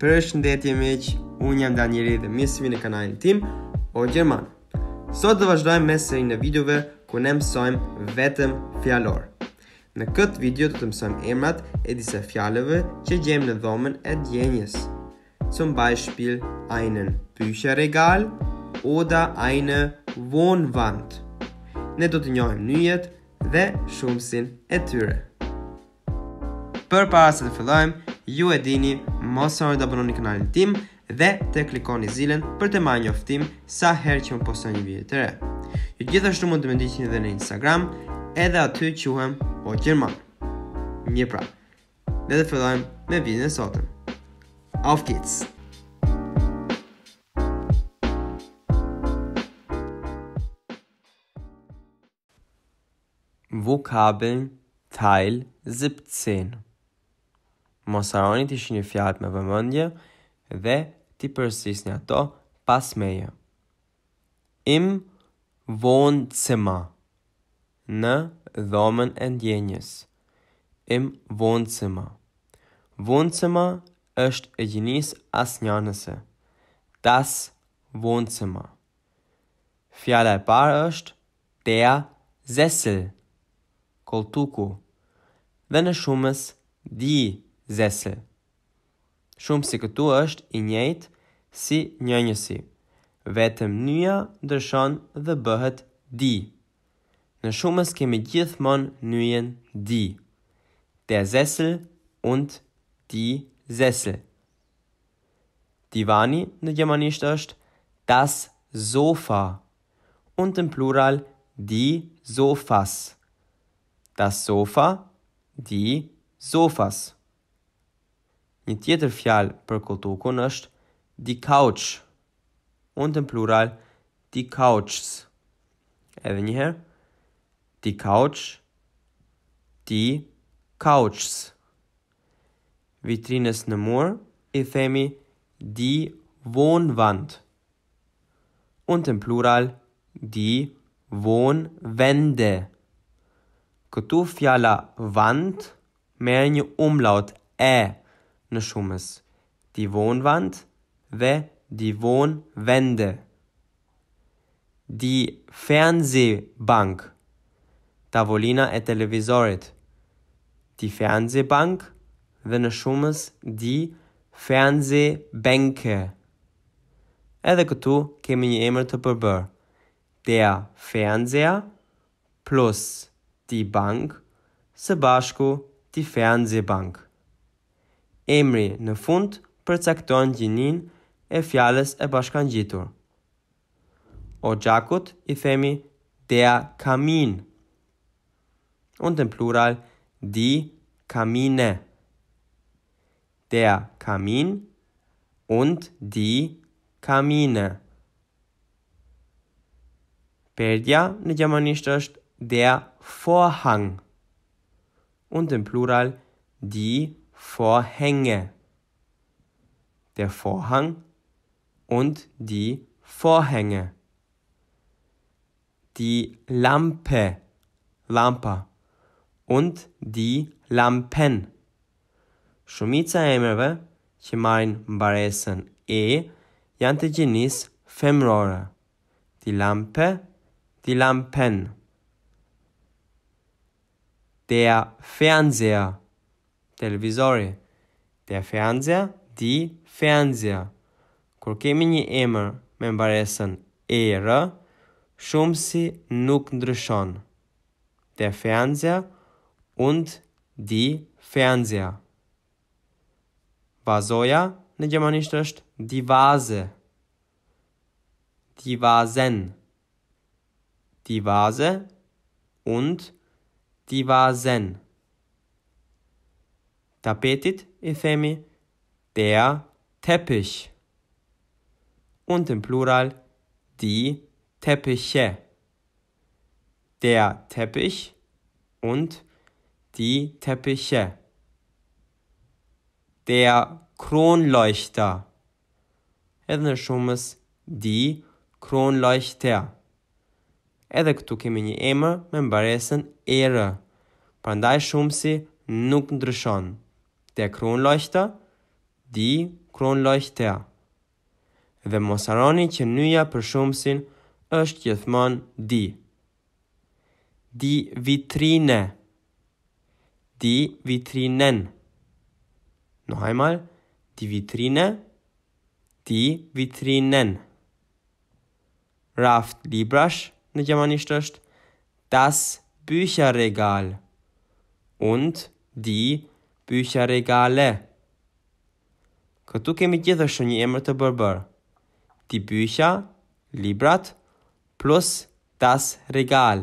Për është ndetje me që unë jam Danieli dhe misimi në kanalin tim, o Gjerman. Sot dhe vazhdojmë me seri në videove ku ne mësojmë vetëm fjallor. Në këtë video të të mësojmë emrat e disa fjallëve që gjemë në dhomen e djenjës. Cëm baj shpil ajnën pyshe regal, oda ajnë vonë vandë. Ne do të njojmë njëjet dhe shumësin e tyre. Për para se të fillojmë, ju e dini, mos e të abononi kanalin tim dhe të klikoni zilen për të marrë njoftim sa herë që më postoj një video të re. Ju gjithashtu mund të më ndiqni edhe në Instagram, edhe aty quhem o po Gjerman. Mirë pra. Ne do të fillojmë me videon e sotëm. Auf geht's. Vokabeln Teil 17 mos harroni të shihni me vëmendje dhe ti përsisni ato pas meje. Im von zima në dhomën e ndjenjës. Im von zima. është e gjinis asnjanëse. Das von zima. Fjala e parë është der Sessel. Koltuku. Dhe në shumës di zese. Shumë si këtu është i njëjtë si një njësi. Vetëm njëja dërshon dhe bëhet di. Në shumës kemi gjithmon njëjen di. Te zesel und di zesel. Divani në gjemanisht është das sofa und në plural di sofas. Das sofa, di sofas. Një tjetër fjalë për koltukun është di couch. Und në plural di couchs. Edhe njëherë, di couch, di couchs. Vitrines në mur i themi di wohnwand. Und në plural di wohnwände. Këtu fjala wand me një umlaut e në shumës. Di von vand dhe di von vende. Di fernse bank. Tavolina e televizorit. Di fernsehbank bank dhe në shumës di fernse benke. Edhe këtu kemi një emër të përbër. Der Fernseher plus di bank së bashku di Fernsehbank. bank. Emri në fund përcakton gjinin e fjales e bashkan gjitur. O gjakut i themi dea kamin. Unë të plural di kamine. Dea kamin und di kamine. Perdja në gjamanisht është dea forhang. Unë të plural di kamine Vorhänge. Der Vorhang und die Vorhänge. Die Lampe, Lampa und die Lampen. Shumica emreve që marrin mbaresën e janë të gjinisë femërore. Ti lampe, ti lampen. Der Fernseher televizory. Der Fernseher, die Fernseher. Kur kemi një emër me mbaresën si nuk ndryshon. Der Fernseher und die Fernseher. Vazoja në gjermanisht është die Vase. Die Vasen. Die Vase und die Vasen. Tapetit Ithemi, der Teppich. Und im Plural die Teppiche. Der Teppich und die Teppiche. Der Kronleuchter. Edne Schumes, die Kronleuchter. Edhe këtu kemi një emër me mbaresën ere, prandaj shumësi nuk ndryshon. der Kronleuchter, die Kronleuchter. Dhe mos që nyja për shumësin është gjithmonë di. Di vitrine. Di vitrinen. Në hajmal, di vitrine. Di vitrinen. Raft librash në gjemanisht është. Das Bücherregal Und di vitrinen pyshja regale. Këtu kemi gjithështë një emër të bërbër. Ti pyshja, librat, plus das regal,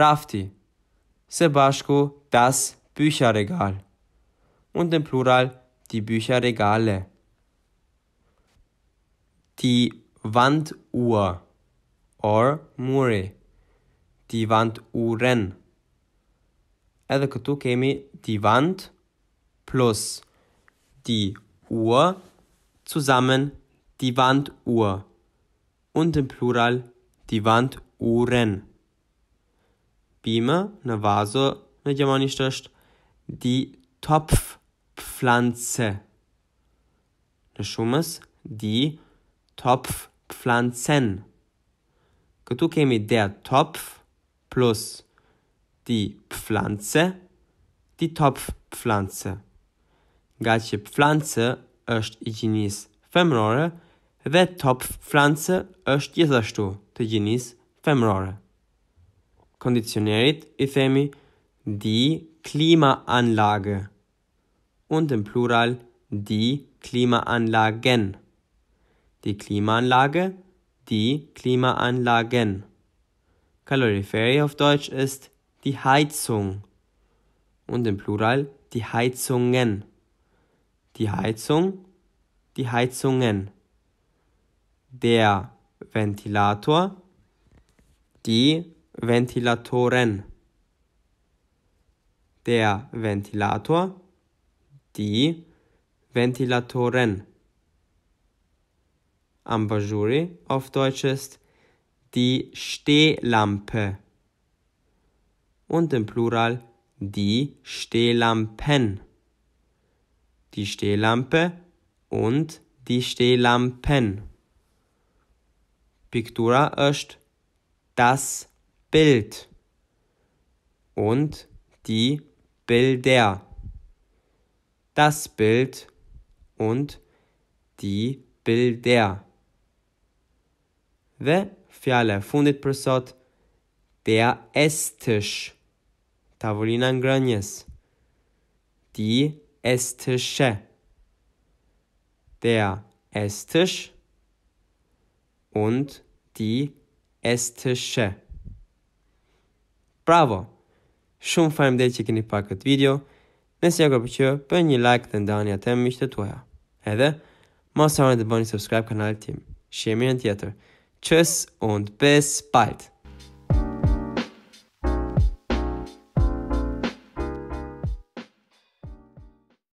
rafti, se bashku das pyshja regal. Und në plural, ti pyshja regale. Ti vand ua, or muri, ti vand uren. Edhe këtu kemi ti vand plus die Uhr zusammen die Wanduhr und im Plural die Wanduhren. Bima, ne Vase, ne japanisch die Topfpflanze. Das ne Schummes, die Topfpflanzen. Du käme der Topf plus die Pflanze, die Topfpflanze nga që pflancë është i gjinisë femërore dhe top pflancë është gjithashtu të gjinisë femërore. Konditionerit i themi die Klimaanlage und im Plural die Klimaanlagen. Die Klimaanlage, die Klimaanlagen. Kaloriferie auf Deutsch ist die Heizung und im Plural die Heizungen die Heizung, die Heizungen, der Ventilator, die Ventilatoren, der Ventilator, die Ventilatoren. Ambajuri auf Deutsch ist die Stehlampe und im Plural die Stehlampen die Stehlampe und die Stehlampen. Piktura ist das Bild und die Bilder. Das Bild und die Bilder. Ve fiale fundit për der Esstisch. Tavolina Grönjes. Die Esstisch, der Esstisch und die Esstisch. Bravo! Shumë faleminderit që keni parë këtë video. Nëse ja ka pëlqyer, bëni një like dhe ndani atë me miqtë tuaja. Edhe mos harroni të bëni subscribe kanalit tim. Shihemi në tjetër. Tschüss und bis bald.